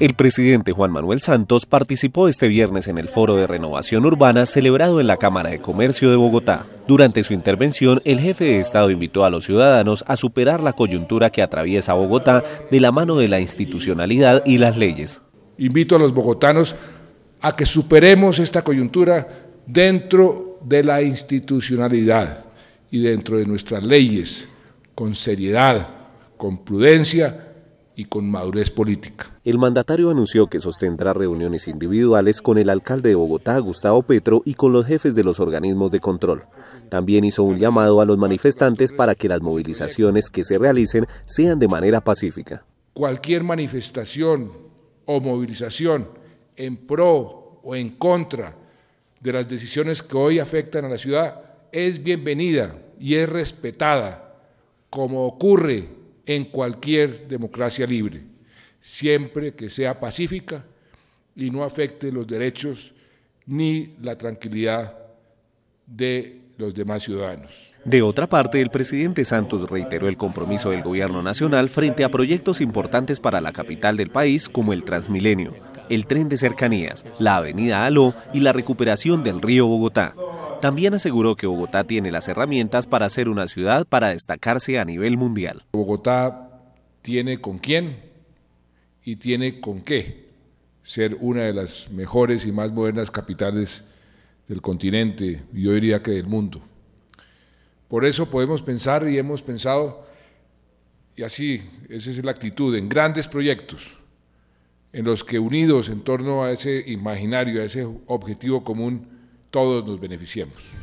El presidente Juan Manuel Santos participó este viernes en el Foro de Renovación Urbana celebrado en la Cámara de Comercio de Bogotá. Durante su intervención, el jefe de Estado invitó a los ciudadanos a superar la coyuntura que atraviesa Bogotá de la mano de la institucionalidad y las leyes. Invito a los bogotanos a que superemos esta coyuntura dentro de la institucionalidad y dentro de nuestras leyes, con seriedad, con prudencia y con madurez política. El mandatario anunció que sostendrá reuniones individuales con el alcalde de Bogotá, Gustavo Petro, y con los jefes de los organismos de control. También hizo un llamado a los manifestantes para que las movilizaciones que se realicen sean de manera pacífica. Cualquier manifestación o movilización en pro o en contra de las decisiones que hoy afectan a la ciudad es bienvenida y es respetada, como ocurre en cualquier democracia libre, siempre que sea pacífica y no afecte los derechos ni la tranquilidad de los demás ciudadanos. De otra parte, el presidente Santos reiteró el compromiso del gobierno nacional frente a proyectos importantes para la capital del país como el Transmilenio, el tren de cercanías, la avenida Aló y la recuperación del río Bogotá. También aseguró que Bogotá tiene las herramientas para ser una ciudad para destacarse a nivel mundial. Bogotá tiene con quién y tiene con qué ser una de las mejores y más modernas capitales del continente y yo diría que del mundo. Por eso podemos pensar y hemos pensado, y así, esa es la actitud, en grandes proyectos, en los que unidos en torno a ese imaginario, a ese objetivo común, todos nos beneficiemos.